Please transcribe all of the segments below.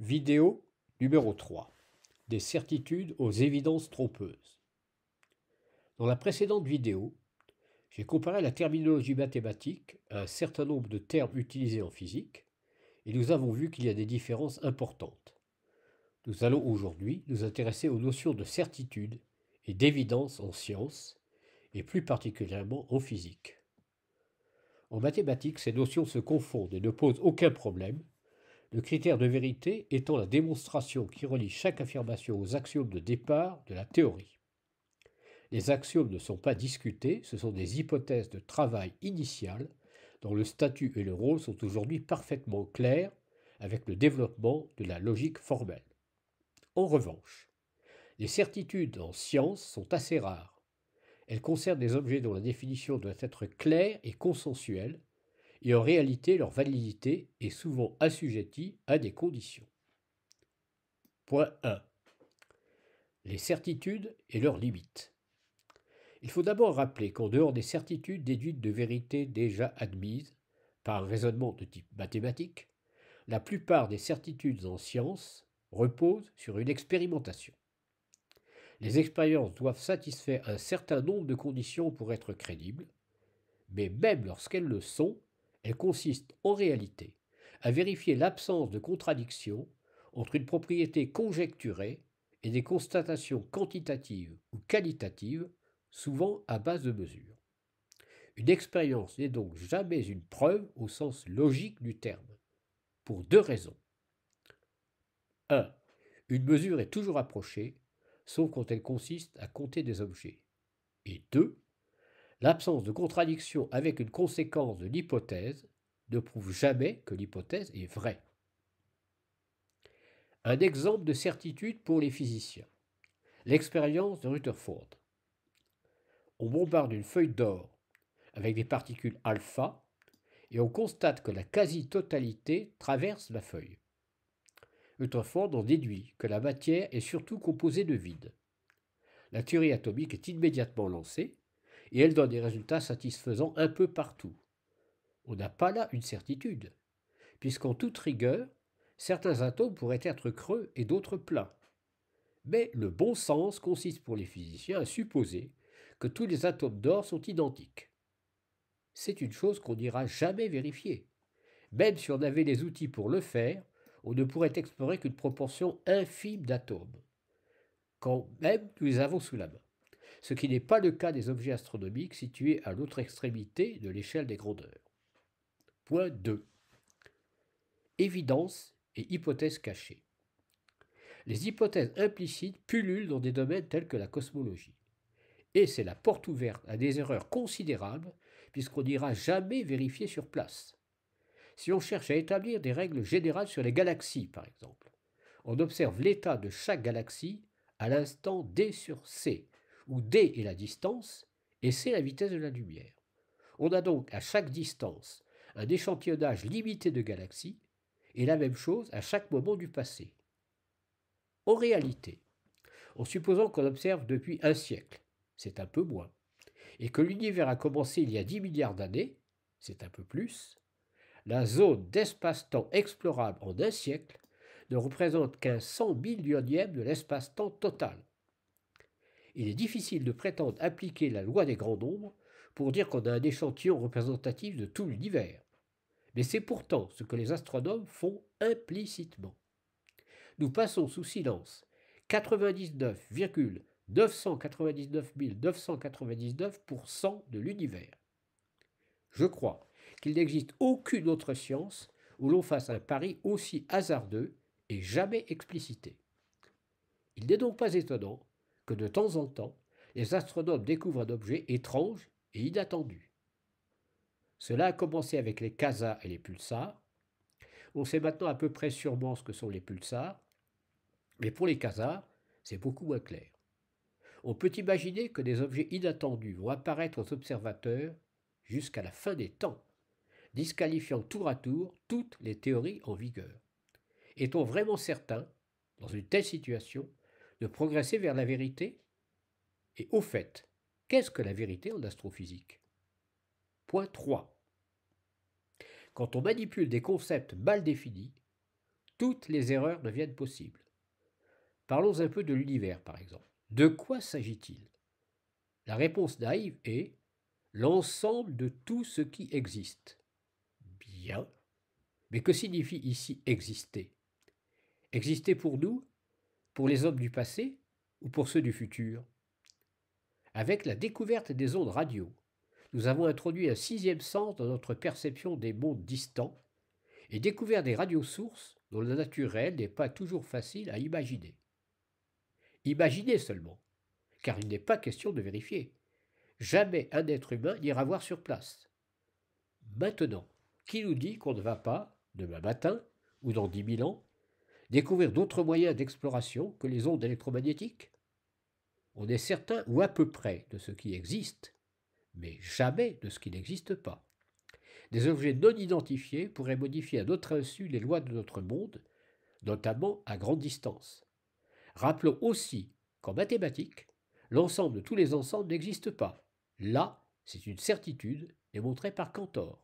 Vidéo numéro 3. Des certitudes aux évidences trompeuses. Dans la précédente vidéo, j'ai comparé la terminologie mathématique à un certain nombre de termes utilisés en physique, et nous avons vu qu'il y a des différences importantes. Nous allons aujourd'hui nous intéresser aux notions de certitude et d'évidence en sciences, et plus particulièrement en physique. En mathématiques, ces notions se confondent et ne posent aucun problème, le critère de vérité étant la démonstration qui relie chaque affirmation aux axiomes de départ de la théorie. Les axiomes ne sont pas discutés, ce sont des hypothèses de travail initial dont le statut et le rôle sont aujourd'hui parfaitement clairs avec le développement de la logique formelle. En revanche, les certitudes en science sont assez rares. Elles concernent des objets dont la définition doit être claire et consensuelle, et en réalité leur validité est souvent assujettie à des conditions. Point 1. Les certitudes et leurs limites. Il faut d'abord rappeler qu'en dehors des certitudes déduites de vérités déjà admises, par un raisonnement de type mathématique, la plupart des certitudes en science reposent sur une expérimentation. Les expériences doivent satisfaire un certain nombre de conditions pour être crédibles, mais même lorsqu'elles le sont, elle consiste en réalité à vérifier l'absence de contradiction entre une propriété conjecturée et des constatations quantitatives ou qualitatives, souvent à base de mesures. Une expérience n'est donc jamais une preuve au sens logique du terme, pour deux raisons. 1. Une mesure est toujours approchée, sauf quand elle consiste à compter des objets. Et 2. L'absence de contradiction avec une conséquence de l'hypothèse ne prouve jamais que l'hypothèse est vraie. Un exemple de certitude pour les physiciens. L'expérience de Rutherford. On bombarde une feuille d'or avec des particules alpha et on constate que la quasi-totalité traverse la feuille. Rutherford en déduit que la matière est surtout composée de vide. La théorie atomique est immédiatement lancée et elle donne des résultats satisfaisants un peu partout. On n'a pas là une certitude, puisqu'en toute rigueur, certains atomes pourraient être creux et d'autres plats. Mais le bon sens consiste pour les physiciens à supposer que tous les atomes d'or sont identiques. C'est une chose qu'on n'ira jamais vérifier. Même si on avait les outils pour le faire, on ne pourrait explorer qu'une proportion infime d'atomes, quand même nous les avons sous la main ce qui n'est pas le cas des objets astronomiques situés à l'autre extrémité de l'échelle des grandeurs. Point 2. Évidence et hypothèses cachées. Les hypothèses implicites pullulent dans des domaines tels que la cosmologie. Et c'est la porte ouverte à des erreurs considérables, puisqu'on n'ira jamais vérifier sur place. Si on cherche à établir des règles générales sur les galaxies, par exemple, on observe l'état de chaque galaxie à l'instant D sur C, où d est la distance et c la vitesse de la lumière. On a donc à chaque distance un échantillonnage limité de galaxies et la même chose à chaque moment du passé. En réalité, en supposant qu'on observe depuis un siècle, c'est un peu moins, et que l'univers a commencé il y a 10 milliards d'années, c'est un peu plus, la zone d'espace-temps explorable en un siècle ne représente qu'un cent millionième de l'espace-temps total, il est difficile de prétendre appliquer la loi des grands nombres pour dire qu'on a un échantillon représentatif de tout l'univers. Mais c'est pourtant ce que les astronomes font implicitement. Nous passons sous silence 99,999 de l'univers. Je crois qu'il n'existe aucune autre science où l'on fasse un pari aussi hasardeux et jamais explicité. Il n'est donc pas étonnant que de temps en temps, les astronomes découvrent un objet étrange et inattendu. Cela a commencé avec les quasars et les pulsars. On sait maintenant à peu près sûrement ce que sont les pulsars, mais pour les casas, c'est beaucoup moins clair. On peut imaginer que des objets inattendus vont apparaître aux observateurs jusqu'à la fin des temps, disqualifiant tour à tour toutes les théories en vigueur. Est-on vraiment certain, dans une telle situation, de progresser vers la vérité Et au fait, qu'est-ce que la vérité en astrophysique Point 3. Quand on manipule des concepts mal définis, toutes les erreurs deviennent possibles. Parlons un peu de l'univers, par exemple. De quoi s'agit-il La réponse naïve est l'ensemble de tout ce qui existe. Bien. Mais que signifie ici exister Exister pour nous, pour les hommes du passé ou pour ceux du futur Avec la découverte des ondes radio, nous avons introduit un sixième sens dans notre perception des mondes distants et découvert des radiosources dont la nature réelle n'est pas toujours facile à imaginer. Imaginez seulement, car il n'est pas question de vérifier. Jamais un être humain n'ira voir sur place. Maintenant, qui nous dit qu'on ne va pas, demain matin, ou dans dix mille ans, Découvrir d'autres moyens d'exploration que les ondes électromagnétiques On est certain ou à peu près de ce qui existe, mais jamais de ce qui n'existe pas. Des objets non identifiés pourraient modifier à notre insu les lois de notre monde, notamment à grande distance. Rappelons aussi qu'en mathématiques, l'ensemble de tous les ensembles n'existe pas. Là, c'est une certitude démontrée par Cantor.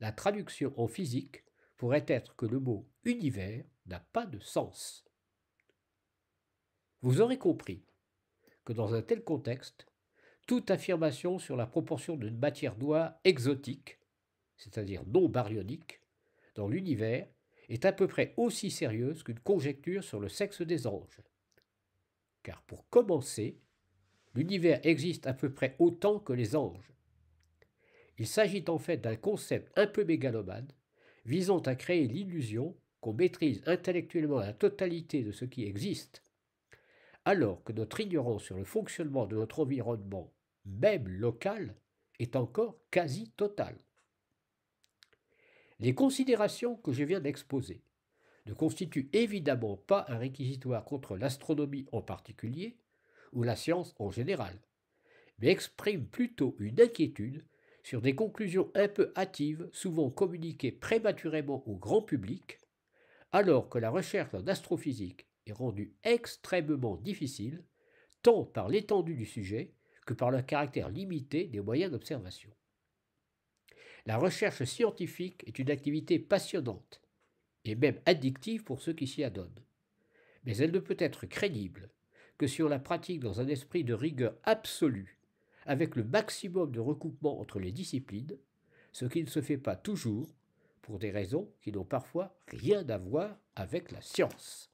La traduction en physique pourrait être que le mot univers n'a pas de sens. Vous aurez compris que dans un tel contexte, toute affirmation sur la proportion d'une matière noire exotique, c'est-à-dire non baryonique, dans l'univers est à peu près aussi sérieuse qu'une conjecture sur le sexe des anges. Car pour commencer, l'univers existe à peu près autant que les anges. Il s'agit en fait d'un concept un peu mégalomane visant à créer l'illusion qu'on maîtrise intellectuellement la totalité de ce qui existe, alors que notre ignorance sur le fonctionnement de notre environnement, même local, est encore quasi totale. Les considérations que je viens d'exposer ne constituent évidemment pas un réquisitoire contre l'astronomie en particulier ou la science en général, mais expriment plutôt une inquiétude sur des conclusions un peu hâtives, souvent communiquées prématurément au grand public, alors que la recherche en astrophysique est rendue extrêmement difficile, tant par l'étendue du sujet que par le caractère limité des moyens d'observation. La recherche scientifique est une activité passionnante, et même addictive pour ceux qui s'y adonnent. Mais elle ne peut être crédible que si on la pratique dans un esprit de rigueur absolue, avec le maximum de recoupement entre les disciplines, ce qui ne se fait pas toujours pour des raisons qui n'ont parfois rien à voir avec la science.